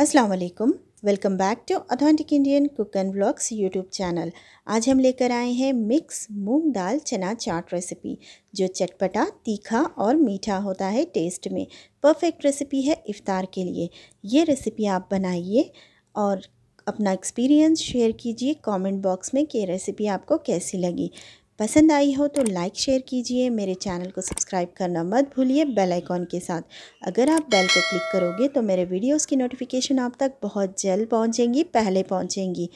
अस्सलाम वालेकुम welcome back to authentic Indian cook and blogs YouTube channel आज हम लेकर आए हैं मिक्स मूंग दाल चना चाट रेसिपी जो चटपटा तीखा और मीठा होता है टेस्ट में परफेक्ट रेसिपी है इफ़ार के लिए ये रेसिपी आप बनाइए और अपना एक्सपीरियंस शेयर कीजिए कमेंट बॉक्स में कि रेसिपी आपको कैसी लगी पसंद आई हो तो लाइक शेयर कीजिए मेरे चैनल को सब्सक्राइब करना मत भूलिए बेल आइकॉन के साथ अगर आप बेल को क्लिक करोगे तो मेरे वीडियोस की नोटिफिकेशन आप तक बहुत जल्द पहुंचेंगी पहले पहुंचेंगी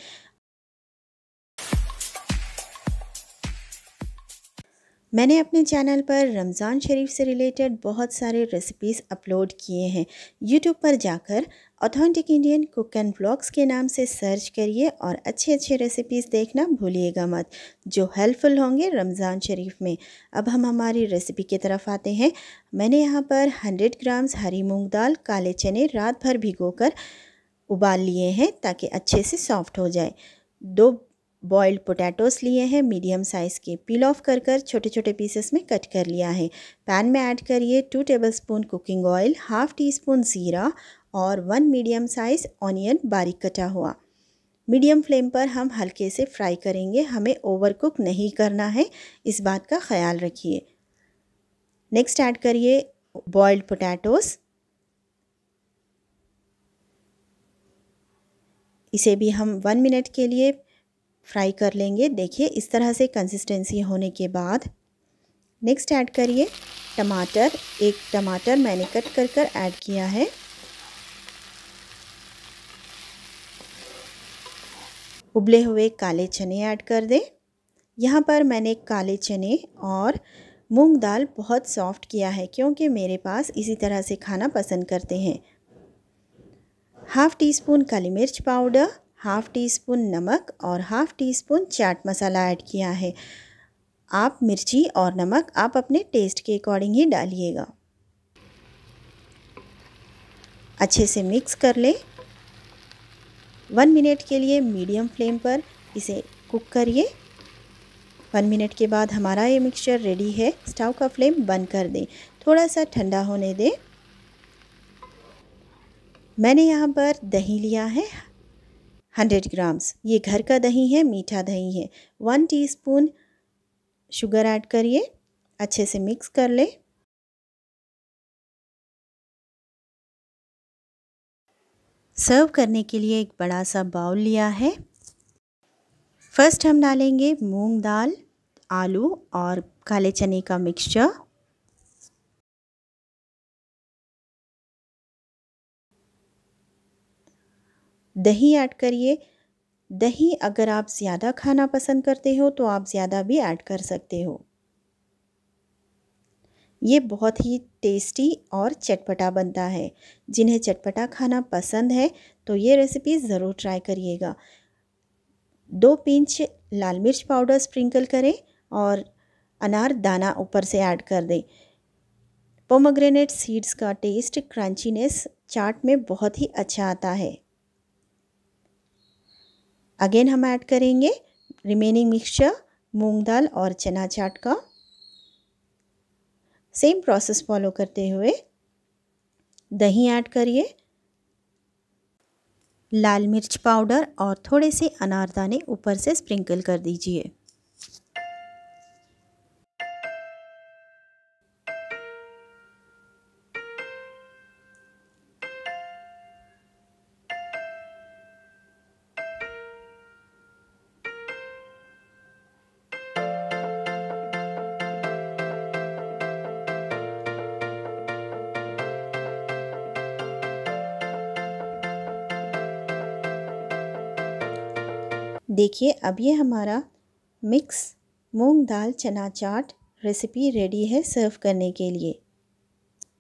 मैंने अपने चैनल पर रमज़ान शरीफ से रिलेटेड बहुत सारे रेसिपीज़ अपलोड किए हैं यूट्यूब पर जाकर authentic Indian cook and blogs के नाम से सर्च करिए और अच्छे अच्छे रेसिपीज़ देखना भूलिएगा मत जो हेल्पफुल होंगे रमज़ान शरीफ में अब हम हमारी रेसिपी की तरफ आते हैं मैंने यहाँ पर 100 ग्राम्स हरी मूंग दाल काले चने रात भर भिगो उबाल लिए हैं ताकि अच्छे से सॉफ्ट हो जाए दो बॉयल्ड पोटैटोस लिए हैं मीडियम साइज़ के पील ऑफ कर कर छोटे छोटे पीसेस में कट कर लिया है पैन में ऐड करिए two tablespoon cooking oil half teaspoon ज़ीरा और वन मीडियम साइज़ ऑनियन बारीक कटा हुआ मीडियम फ्लेम पर हम हल्के से फ्राई करेंगे हमें ओवर कुक नहीं करना है इस बात का ख्याल रखिए नेक्स्ट ऐड करिए बॉयल्ड पोटैटोस इसे भी हम वन मिनट के लिए फ्राई कर लेंगे देखिए इस तरह से कंसिस्टेंसी होने के बाद नेक्स्ट ऐड करिए टमाटर एक टमाटर मैंने कट कर कर ऐड किया है उबले हुए काले चने ऐड कर दें यहाँ पर मैंने काले चने और मूंग दाल बहुत सॉफ्ट किया है क्योंकि मेरे पास इसी तरह से खाना पसंद करते हैं हाफ़ टी स्पून काली मिर्च पाउडर हाफ़ टी स्पून नमक और हाफ़ टी स्पून चाट मसाला ऐड किया है आप मिर्ची और नमक आप अपने टेस्ट के अकॉर्डिंग ही डालिएगा अच्छे से मिक्स कर लें वन मिनट के लिए मीडियम फ्लेम पर इसे कुक करिए वन मिनट के बाद हमारा ये मिक्सचर रेडी है स्टाव का फ्लेम बंद कर दें थोड़ा सा ठंडा होने दें मैंने यहाँ पर दही लिया है हंड्रेड ग्राम्स ये घर का दही है मीठा दही है वन टीस्पून शुगर ऐड करिए अच्छे से मिक्स कर ले सर्व करने के लिए एक बड़ा सा बाउल लिया है फर्स्ट हम डालेंगे मूंग दाल आलू और काले चने का मिक्सचर दही ऐड करिए दही अगर आप ज़्यादा खाना पसंद करते हो तो आप ज़्यादा भी ऐड कर सकते हो ये बहुत ही टेस्टी और चटपटा बनता है जिन्हें चटपटा खाना पसंद है तो ये रेसिपी ज़रूर ट्राई करिएगा दो पिंच लाल मिर्च पाउडर स्प्रिंकल करें और अनार दाना ऊपर से ऐड कर दें पोमोग्रेनेट सीड्स का टेस्ट क्रंचीनेस चाट में बहुत ही अच्छा आता है अगेन हम ऐड करेंगे रिमेनिंग मिक्सचर मूंग दाल और चना चाट का सेम प्रोसेस फॉलो करते हुए दही ऐड करिए लाल मिर्च पाउडर और थोड़े से अनारदाने ऊपर से स्प्रिंकल कर दीजिए देखिए अब ये हमारा मिक्स मूंग दाल चना चाट रेसिपी रेडी है सर्व करने के लिए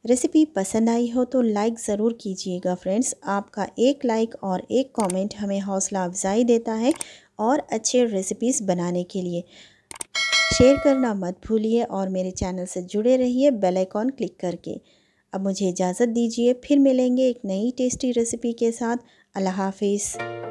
रेसिपी पसंद आई हो तो लाइक ज़रूर कीजिएगा फ्रेंड्स आपका एक लाइक और एक कमेंट हमें हौसला अफजाई देता है और अच्छे रेसिपीज़ बनाने के लिए शेयर करना मत भूलिए और मेरे चैनल से जुड़े रहिए बेल आइकॉन क्लिक करके अब मुझे इजाज़त दीजिए फिर मिलेंगे एक नई टेस्टी रेसिपी के साथ अल्लाह हाफिज़